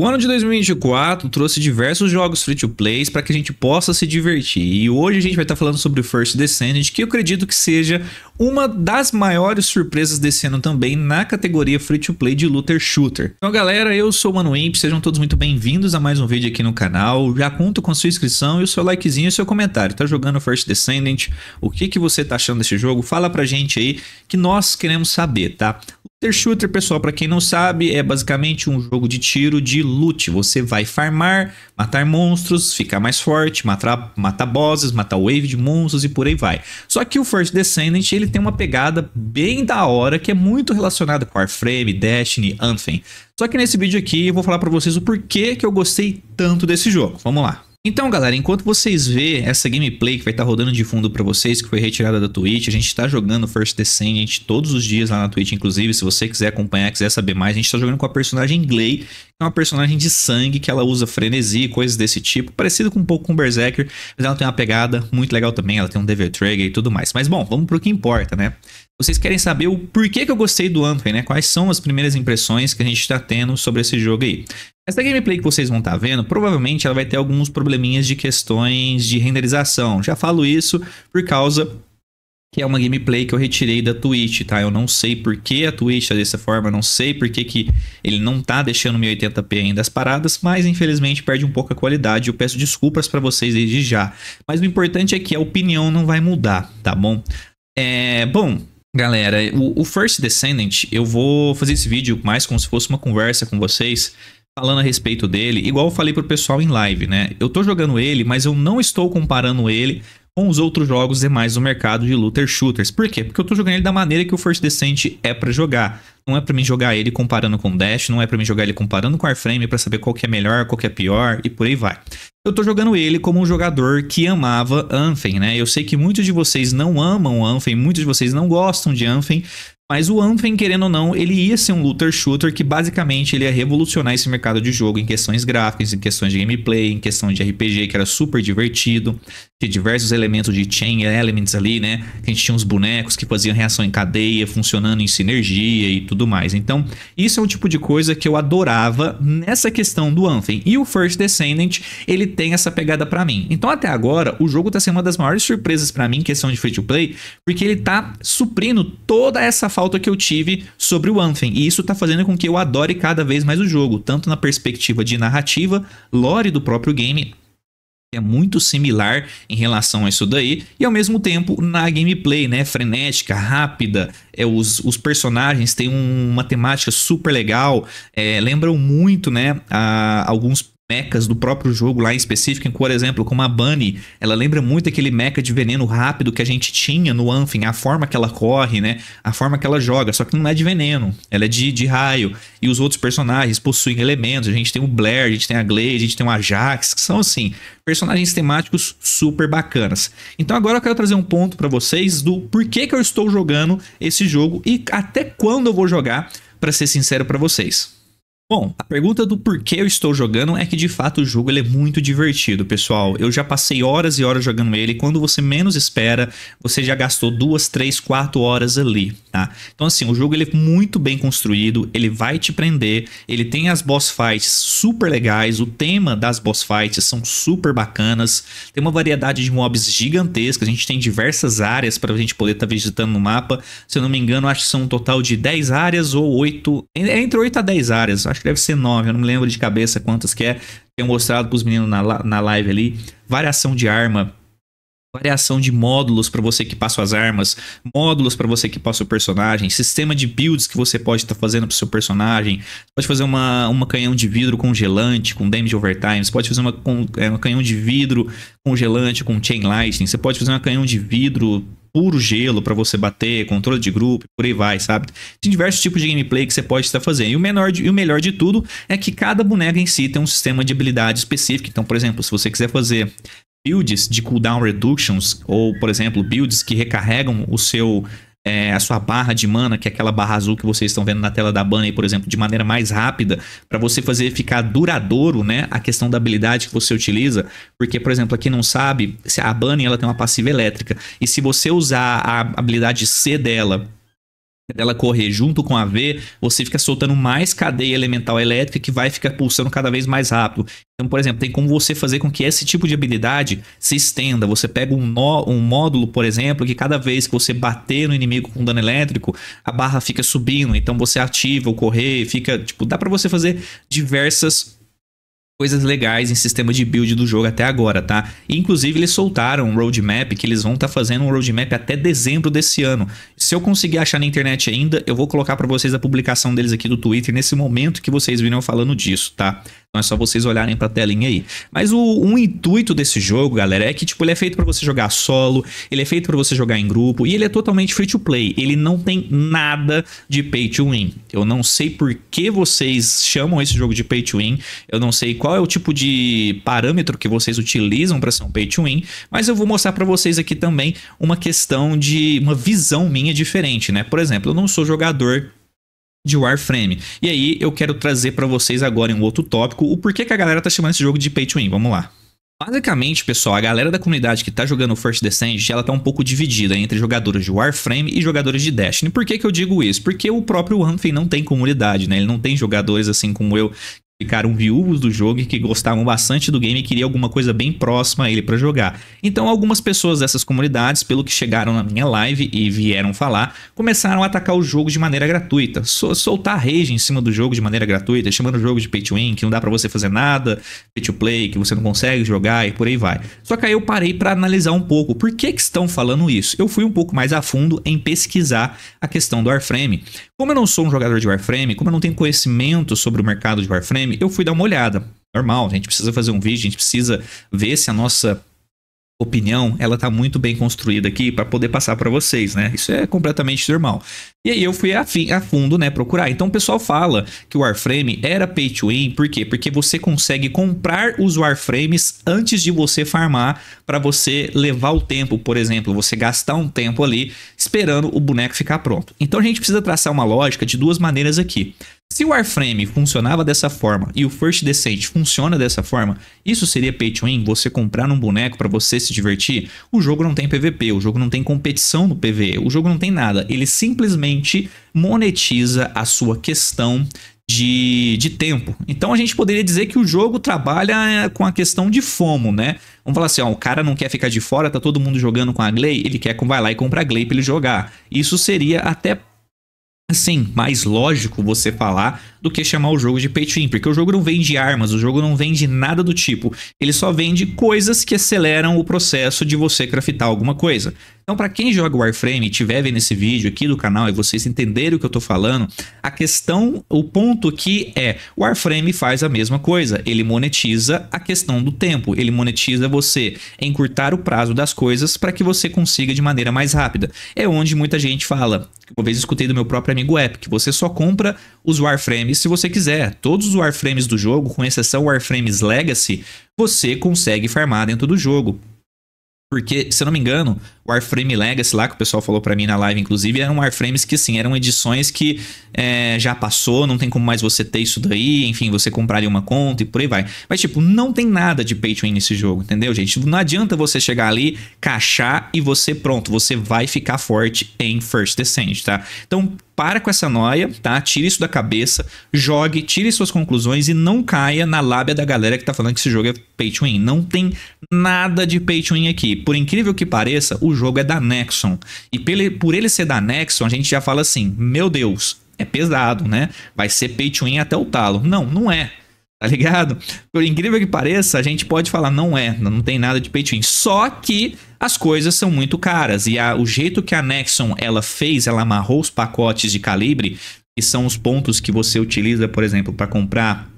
O ano de 2024 trouxe diversos jogos free-to-play para que a gente possa se divertir. E hoje a gente vai estar tá falando sobre First Descendant, que eu acredito que seja uma das maiores surpresas desse ano também na categoria free-to-play de looter shooter. Então galera, eu sou o Mano Imp, sejam todos muito bem-vindos a mais um vídeo aqui no canal. Já conto com a sua inscrição e o seu likezinho e o seu comentário. Tá jogando First Descendant? O que, que você tá achando desse jogo? Fala pra gente aí que nós queremos saber, tá? Shooter Shooter, pessoal, para quem não sabe, é basicamente um jogo de tiro de loot. Você vai farmar, matar monstros, ficar mais forte, matar, matar bosses, matar wave de monstros e por aí vai. Só que o First Descendant, ele tem uma pegada bem da hora, que é muito relacionada com Warframe, Destiny, Anthem. Só que nesse vídeo aqui eu vou falar para vocês o porquê que eu gostei tanto desse jogo. Vamos lá. Então, galera, enquanto vocês vê essa gameplay que vai estar tá rodando de fundo para vocês, que foi retirada da Twitch, a gente tá jogando First Descendant todos os dias lá na Twitch, inclusive, se você quiser acompanhar, quiser saber mais, a gente tá jogando com a personagem Glay, que é uma personagem de sangue, que ela usa frenesi, coisas desse tipo, parecido com um pouco com Berserker, mas ela tem uma pegada muito legal também, ela tem um Devil Trigger e tudo mais. Mas bom, vamos pro que importa, né? Vocês querem saber o porquê que eu gostei do Anthem, né? Quais são as primeiras impressões que a gente está tendo sobre esse jogo aí. Essa gameplay que vocês vão estar tá vendo, provavelmente ela vai ter alguns probleminhas de questões de renderização. Já falo isso por causa que é uma gameplay que eu retirei da Twitch, tá? Eu não sei por que a Twitch tá dessa forma, não sei por que, que ele não tá deixando 1080p ainda as paradas, mas infelizmente perde um pouco a qualidade. Eu peço desculpas para vocês desde já. Mas o importante é que a opinião não vai mudar, tá bom? É, bom, galera, o, o First Descendant, eu vou fazer esse vídeo mais como se fosse uma conversa com vocês falando a respeito dele, igual eu falei pro pessoal em live, né? Eu tô jogando ele, mas eu não estou comparando ele com os outros jogos demais do mercado de looter shooters. Por quê? Porque eu tô jogando ele da maneira que o First Descent é para jogar. Não é para mim jogar ele comparando com Dash, não é para mim jogar ele comparando com Warframe para saber qual que é melhor, qual que é pior e por aí vai. Eu tô jogando ele como um jogador que amava Anthem, né? Eu sei que muitos de vocês não amam Anthem, muitos de vocês não gostam de Anthem, mas o Anthem, querendo ou não, ele ia ser um looter shooter que basicamente ele ia revolucionar esse mercado de jogo em questões gráficas, em questões de gameplay, em questão de RPG, que era super divertido. Tinha diversos elementos de chain elements ali, né? Que a gente tinha uns bonecos que faziam reação em cadeia, funcionando em sinergia e tudo mais. Então, isso é um tipo de coisa que eu adorava nessa questão do Anthem. E o First Descendant, ele tem essa pegada para mim. Então, até agora, o jogo tá sendo uma das maiores surpresas para mim em questão de free to play, porque ele tá suprindo toda essa falta que eu tive sobre o Anthem. E isso tá fazendo com que eu adore cada vez mais o jogo, tanto na perspectiva de narrativa, lore do próprio game, é muito similar em relação a isso daí, e ao mesmo tempo na gameplay, né, frenética, rápida, é, os, os personagens têm um, uma temática super legal, é, lembram muito, né, a, alguns mechas do próprio jogo lá em específico, por exemplo, como a Bunny, ela lembra muito aquele mecha de veneno rápido que a gente tinha no Anfim. a forma que ela corre, né? A forma que ela joga, só que não é de veneno, ela é de, de raio. E os outros personagens possuem elementos, a gente tem o Blair, a gente tem a Glade, a gente tem o Ajax, que são assim, personagens temáticos super bacanas. Então agora eu quero trazer um ponto para vocês do porquê que eu estou jogando esse jogo e até quando eu vou jogar, para ser sincero para vocês. Bom, a pergunta do porquê eu estou jogando é que de fato o jogo ele é muito divertido, pessoal. Eu já passei horas e horas jogando ele. e Quando você menos espera, você já gastou duas, três, quatro horas ali, tá? Então assim, o jogo ele é muito bem construído, ele vai te prender, ele tem as boss fights super legais, o tema das boss fights são super bacanas, tem uma variedade de mobs gigantesca, a gente tem diversas áreas para a gente poder estar tá visitando no mapa. Se eu não me engano, acho que são um total de 10 áreas ou 8, entre 8 a 10 áreas, acho acho que deve ser 9, eu não me lembro de cabeça quantas que é. Tenho mostrado os meninos na, na live ali. Variação de arma, variação de módulos para você que passa as armas, módulos para você que passa o personagem, sistema de builds que você pode estar tá fazendo para seu personagem. pode fazer uma, uma canhão de vidro congelante com damage overtime, você pode fazer uma, com, é, uma canhão de vidro congelante com chain lightning, você pode fazer uma canhão de vidro puro gelo para você bater, controle de grupo, por aí vai, sabe? Tem diversos tipos de gameplay que você pode estar fazendo. E o, menor de, e o melhor de tudo é que cada boneca em si tem um sistema de habilidade específico. Então, por exemplo, se você quiser fazer builds de cooldown reductions, ou, por exemplo, builds que recarregam o seu é, a sua barra de mana, que é aquela barra azul que vocês estão vendo na tela da banner, por exemplo, de maneira mais rápida, para você fazer ficar duradouro, né, a questão da habilidade que você utiliza, porque, por exemplo, aqui não sabe, a banner ela tem uma passiva elétrica, e se você usar a habilidade C dela ela correr junto com a V, você fica soltando mais cadeia elemental elétrica que vai ficar pulsando cada vez mais rápido. Então, por exemplo, tem como você fazer com que esse tipo de habilidade se estenda. Você pega um, nó, um módulo, por exemplo, que cada vez que você bater no inimigo com dano elétrico, a barra fica subindo. Então você ativa o correr, fica, tipo, dá para você fazer diversas coisas legais em sistema de build do jogo até agora, tá? E, inclusive eles soltaram um roadmap que eles vão estar tá fazendo um roadmap até dezembro desse ano. Se eu conseguir achar na internet ainda, eu vou colocar para vocês a publicação deles aqui do Twitter nesse momento que vocês viram falando disso, tá? Então é só vocês olharem pra telinha aí. Mas o um intuito desse jogo, galera, é que tipo, ele é feito para você jogar solo, ele é feito para você jogar em grupo e ele é totalmente free to play. Ele não tem nada de pay to win. Eu não sei por que vocês chamam esse jogo de pay to win. Eu não sei qual qual é o tipo de parâmetro que vocês utilizam para ser um pay to win, mas eu vou mostrar para vocês aqui também uma questão de uma visão minha diferente, né? Por exemplo, eu não sou jogador de Warframe. E aí eu quero trazer para vocês agora em um outro tópico o porquê que a galera tá chamando esse jogo de pay to win. Vamos lá. Basicamente, pessoal, a galera da comunidade que tá jogando First Descent, ela tá um pouco dividida entre jogadores de Warframe e jogadores de Destiny. Por que que eu digo isso? Porque o próprio Anthem não tem comunidade, né? Ele não tem jogadores assim como eu ficaram viúvos do jogo e que gostavam bastante do game e queriam alguma coisa bem próxima a ele para jogar. Então algumas pessoas dessas comunidades, pelo que chegaram na minha live e vieram falar, começaram a atacar o jogo de maneira gratuita, soltar rage em cima do jogo de maneira gratuita, chamando o jogo de pay to win, que não dá para você fazer nada, pay to play, que você não consegue jogar e por aí vai. Só que aí eu parei para analisar um pouco por que que estão falando isso. Eu fui um pouco mais a fundo em pesquisar a questão do Warframe. Como eu não sou um jogador de Warframe, como eu não tenho conhecimento sobre o mercado de Warframe, eu fui dar uma olhada. Normal, a gente precisa fazer um vídeo, a gente precisa ver se a nossa opinião, ela tá muito bem construída aqui para poder passar para vocês, né? Isso é completamente normal. E aí eu fui a, fim, a, fundo, né, procurar. Então o pessoal fala que o Warframe era pay to win, por quê? Porque você consegue comprar os Warframes antes de você farmar para você levar o tempo, por exemplo, você gastar um tempo ali esperando o boneco ficar pronto. Então a gente precisa traçar uma lógica de duas maneiras aqui. Se o Warframe funcionava dessa forma e o First Descent funciona dessa forma, isso seria pay to win? Você comprar um boneco para você se divertir? O jogo não tem PVP, o jogo não tem competição no PVE, o jogo não tem nada. Ele simplesmente monetiza a sua questão de, de tempo. Então a gente poderia dizer que o jogo trabalha é, com a questão de fomo, né? Vamos falar assim, ó, o cara não quer ficar de fora, tá todo mundo jogando com a Glay, ele quer vai lá e compra a Glay para ele jogar. Isso seria até assim, mais lógico você falar do que chamar o jogo de pay to porque o jogo não vende armas, o jogo não vende nada do tipo. Ele só vende coisas que aceleram o processo de você craftar alguma coisa. Então, para quem joga Warframe e estiver vendo esse vídeo aqui do canal e vocês entenderem o que eu estou falando, a questão, o ponto aqui é, Warframe faz a mesma coisa, ele monetiza a questão do tempo, ele monetiza você encurtar o prazo das coisas para que você consiga de maneira mais rápida. É onde muita gente fala, uma vez escutei do meu próprio amigo Epic, você só compra os Warframes se você quiser. Todos os Warframes do jogo, com exceção Warframes Legacy, você consegue farmar dentro do jogo. Porque, se eu não me engano, o Warframe Legacy lá, que o pessoal falou para mim na live, inclusive, eram Warframes que, assim, eram edições que é, já passou, não tem como mais você ter isso daí, enfim, você compraria uma conta e por aí vai. Mas, tipo, não tem nada de pay to win nesse jogo, entendeu, gente? não adianta você chegar ali, caixar e você, pronto, você vai ficar forte em First Descent, tá? Então, para com essa noia, tá? Tire isso da cabeça, jogue, tire suas conclusões e não caia na lábia da galera que tá falando que esse jogo é pay to win. Não tem nada de pay to win aqui. Por incrível que pareça, o jogo é da Nexon. E por ele ser da Nexon, a gente já fala assim: meu Deus, é pesado, né? Vai ser pay to win até o talo. Não, não é. Tá ligado? Por incrível que pareça, a gente pode falar, não é, não tem nada de pay to win. Só que as coisas são muito caras e a, o jeito que a Nexon ela fez, ela amarrou os pacotes de calibre, que são os pontos que você utiliza, por exemplo, para comprar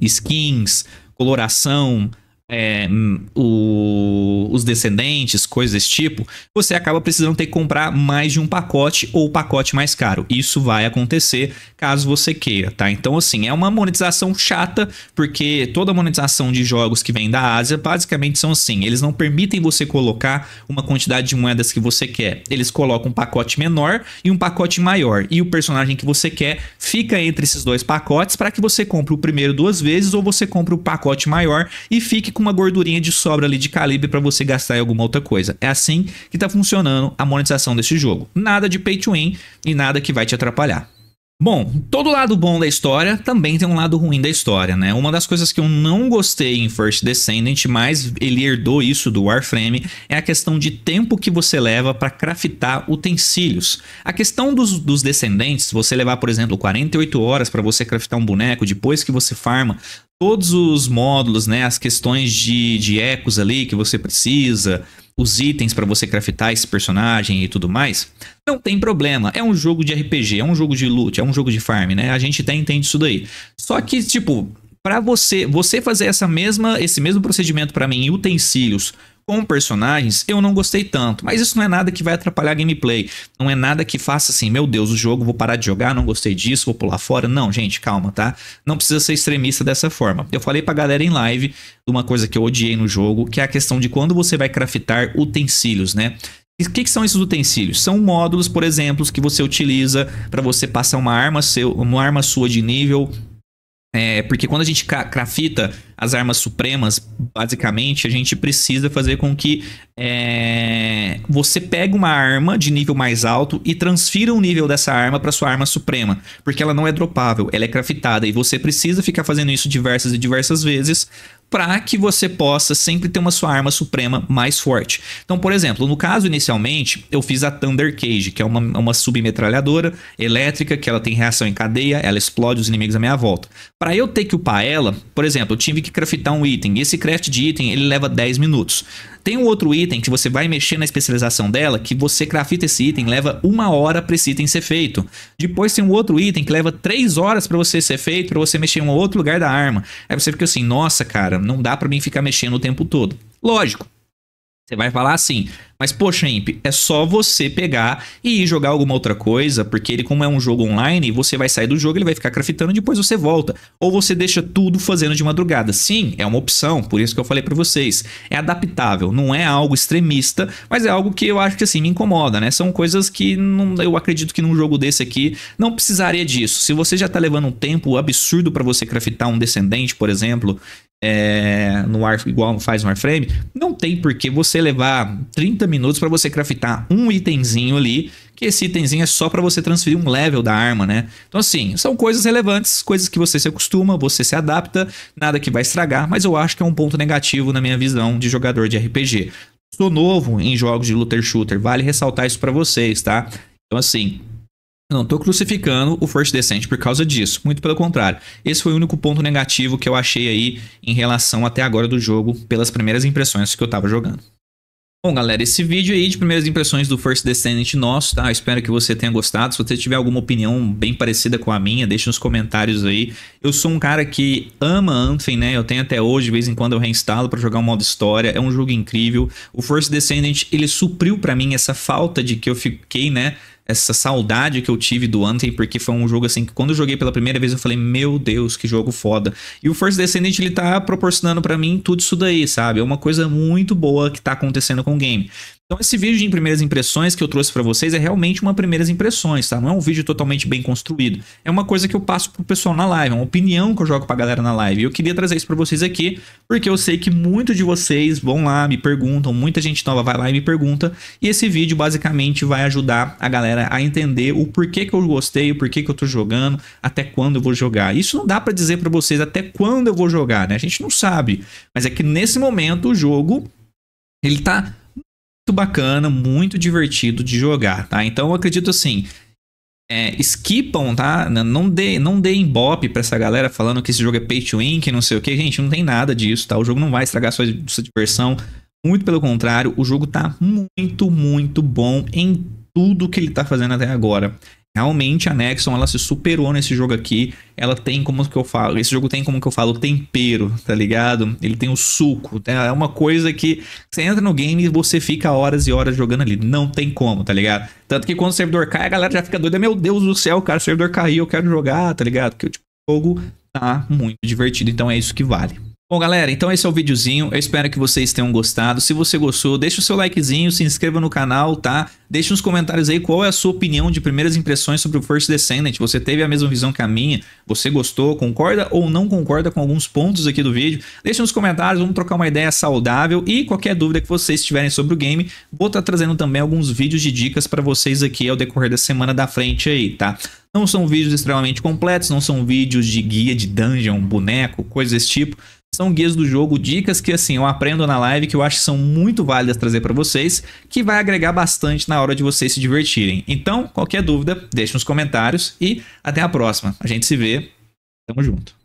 skins, coloração, é, o, os descendentes, coisas desse tipo, você acaba precisando ter que comprar mais de um pacote ou pacote mais caro. Isso vai acontecer caso você queira, tá? Então, assim, é uma monetização chata, porque toda monetização de jogos que vem da Ásia basicamente são assim: eles não permitem você colocar uma quantidade de moedas que você quer. Eles colocam um pacote menor e um pacote maior. E o personagem que você quer fica entre esses dois pacotes para que você compre o primeiro duas vezes ou você compre o pacote maior e fique com uma gordurinha de sobra ali de calibre para você gastar em alguma outra coisa. É assim que está funcionando a monetização desse jogo. Nada de pay to win e nada que vai te atrapalhar. Bom, todo lado bom da história também tem um lado ruim da história, né? Uma das coisas que eu não gostei em First Descendant, mas ele herdou isso do Warframe, é a questão de tempo que você leva para craftar utensílios. A questão dos, dos descendentes, você levar, por exemplo, 48 horas para você craftar um boneco depois que você farma todos os módulos, né, as questões de, de ecos ali que você precisa, os itens para você craftar esse personagem e tudo mais, não tem problema. É um jogo de RPG, é um jogo de loot, é um jogo de farm, né? A gente até entende isso daí. Só que, tipo, para você, você fazer essa mesma, esse mesmo procedimento para mim em utensílios com personagens, eu não gostei tanto. Mas isso não é nada que vai atrapalhar a gameplay. Não é nada que faça assim, meu Deus, o jogo, vou parar de jogar, não gostei disso, vou pular fora. Não, gente, calma, tá? Não precisa ser extremista dessa forma. Eu falei pra galera em live de uma coisa que eu odiei no jogo, que é a questão de quando você vai craftar utensílios, né? O que, que, são esses utensílios? São módulos, por exemplo, que você utiliza para você passar uma arma, seu, uma arma sua de nível é, porque quando a gente crafita as armas supremas, basicamente, a gente precisa fazer com que é, você pegue uma arma de nível mais alto e transfira o nível dessa arma para sua arma suprema. Porque ela não é dropável, ela é craftada. E você precisa ficar fazendo isso diversas e diversas vezes para que você possa sempre ter uma sua arma suprema mais forte. Então, por exemplo, no caso inicialmente, eu fiz a Thunder Cage, que é uma, uma submetralhadora elétrica que ela tem reação em cadeia, ela explode os inimigos à minha volta. Para eu ter que upar ela, por exemplo, eu tive que craftar um item. Esse craft de item, ele leva 10 minutos. Tem um outro item que você vai mexer na especialização dela, que você crafta esse item, leva uma hora para esse item ser feito. Depois tem um outro item que leva três horas para você ser feito, para você mexer em um outro lugar da arma. Aí você fica assim, nossa cara, não dá para mim ficar mexendo o tempo todo. Lógico, você vai falar assim, mas poxa, Imp, é só você pegar e ir jogar alguma outra coisa, porque ele, como é um jogo online, você vai sair do jogo, ele vai ficar craftando e depois você volta. Ou você deixa tudo fazendo de madrugada. Sim, é uma opção, por isso que eu falei para vocês. É adaptável, não é algo extremista, mas é algo que eu acho que assim me incomoda, né? São coisas que não, eu acredito que num jogo desse aqui não precisaria disso. Se você já tá levando um tempo absurdo para você craftar um descendente, por exemplo, é, no ar, igual faz no Warframe, não tem por que você levar 30 minutos para você craftar um itemzinho ali, que esse itemzinho é só para você transferir um level da arma, né? Então assim, são coisas relevantes, coisas que você se acostuma, você se adapta, nada que vai estragar, mas eu acho que é um ponto negativo na minha visão de jogador de RPG. Sou novo em jogos de looter shooter, vale ressaltar isso para vocês, tá? Então assim, eu não estou crucificando o First Descent por causa disso, muito pelo contrário. Esse foi o único ponto negativo que eu achei aí em relação até agora do jogo, pelas primeiras impressões que eu estava jogando. Bom, galera, esse vídeo aí de primeiras impressões do First Descendant nosso, tá? espero que você tenha gostado. Se você tiver alguma opinião bem parecida com a minha, deixe nos comentários aí. Eu sou um cara que ama Anthem, né? Eu tenho até hoje, de vez em quando eu reinstalo para jogar um modo história. É um jogo incrível. O First Descendant, ele supriu para mim essa falta de que eu fiquei, né? essa saudade que eu tive do Anthem, porque foi um jogo assim que quando eu joguei pela primeira vez eu falei, meu Deus, que jogo foda. E o Force Descendant ele tá proporcionando para mim tudo isso daí, sabe? É uma coisa muito boa que tá acontecendo com o game. Então esse vídeo de primeiras impressões que eu trouxe para vocês é realmente uma primeiras impressões, tá? Não é um vídeo totalmente bem construído. É uma coisa que eu passo pro pessoal na live, é uma opinião que eu jogo pra galera na live. E eu queria trazer isso para vocês aqui, porque eu sei que muitos de vocês vão lá, me perguntam, muita gente nova vai lá e me pergunta, e esse vídeo basicamente vai ajudar a galera a entender o porquê que eu gostei, o porquê que eu tô jogando, até quando eu vou jogar. Isso não dá para dizer para vocês até quando eu vou jogar, né? A gente não sabe, mas é que nesse momento o jogo ele tá bacana, muito divertido de jogar, tá? Então eu acredito assim, é, skipam, tá? Não dê, não dê embope pra essa galera falando que esse jogo é pay to win, que não sei o que. Gente, não tem nada disso, tá? O jogo não vai estragar sua, sua diversão. Muito pelo contrário, o jogo tá muito, muito bom em tudo que ele tá fazendo até agora. Realmente a Nexon ela se superou nesse jogo aqui. Ela tem como que eu falo, esse jogo tem como que eu falo tempero, tá ligado? Ele tem o suco, né? é uma coisa que você entra no game e você fica horas e horas jogando ali, não tem como, tá ligado? Tanto que quando o servidor cai, a galera já fica doida, meu Deus do céu, cara, o servidor caiu, eu quero jogar, tá ligado? Que tipo, o jogo tá muito divertido, então é isso que vale. Bom, galera, então esse é o videozinho. Eu espero que vocês tenham gostado. Se você gostou, deixa o seu likezinho, se inscreva no canal, tá? Deixa nos comentários aí qual é a sua opinião de primeiras impressões sobre o First Descendant. Você teve a mesma visão que a minha? Você gostou? Concorda ou não concorda com alguns pontos aqui do vídeo? Deixa nos comentários, vamos trocar uma ideia saudável e qualquer dúvida que vocês tiverem sobre o game, vou estar tá trazendo também alguns vídeos de dicas para vocês aqui ao decorrer da semana da frente aí, tá? Não são vídeos extremamente completos, não são vídeos de guia de dungeon, boneco, coisas desse tipo são guias do jogo, dicas que assim eu aprendo na live que eu acho que são muito válidas trazer para vocês, que vai agregar bastante na hora de vocês se divertirem. Então, qualquer dúvida, deixe nos comentários e até a próxima. A gente se vê. Tamo junto.